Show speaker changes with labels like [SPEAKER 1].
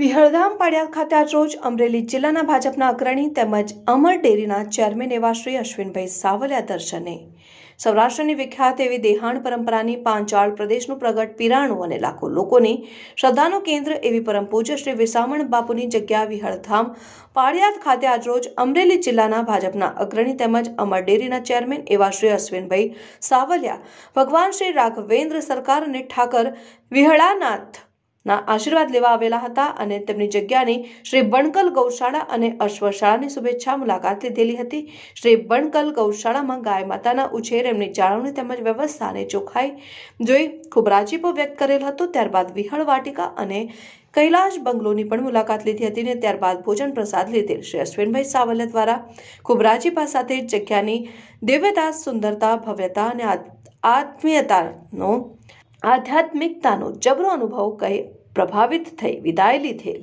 [SPEAKER 1] વિહળધામ પાડિયા ખાતે આજરોજ અમરેલી જિલ્લાના ભાજપના અગ્રણી તેમજ અમર ડેરીના ચેરમેન એવા શ્રી અશ્વિનભાઈ સાવલિયા દર્શને સૌરાષ્ટ્રની વિખ્યાત એવી દેહાણ પરંપરાની પાંચાળ પ્રદેશનું પ્રગટ પીરાણું અને લાખો લોકોની શ્રદ્ધાનું કેન્દ્ર એવી પરમ પૂજ્ય શ્રી વિસામણ બાપુની જગ્યા વિહળધામ પાળિયાદ ખાતે આજરોજ અમરેલી જિલ્લાના ભાજપના અગ્રણી તેમજ અમર ડેરીના ચેરમેન એવા શ્રી અશ્વિનભાઈ સાવલિયા ભગવાન શ્રી રાઘવેન્દ્ર સરકાર અને ઠાકર વિહળાનાથ ના આશીર્વાદ લેવા આવેલા હતા અને તેમની જગ્યાની શ્રી બણકલ ગૌશાળા અને અશ્વશાળાની શુભેચ્છા મુલાકાત લીધેલી હતી શ્રી બણકલ ગૌશાળામાં ગાય માતાના ઉછેર એમની જાળવણી તેમજ વ્યવસ્થાને ચોખાઈ જોઈ ખૂબ રાજીપો વ્યક્ત કરેલ હતો ત્યારબાદ વિહળ વાટિકા અને કૈલાશ બંગલોની પણ મુલાકાત લીધી હતી અને ત્યારબાદ ભોજન પ્રસાદ લીધેલ શ્રી અશ્વિનભાઈ સાવલિયા દ્વારા ખૂબ રાજીપા સાથે જગ્યાની દિવ્યતા સુંદરતા ભવ્યતા અને આત્મીયતાનો આધ્યાત્મિકતાનો જબરો અનુભવ કહે પ્રભાવિત થઈ વિદાય લીધેલ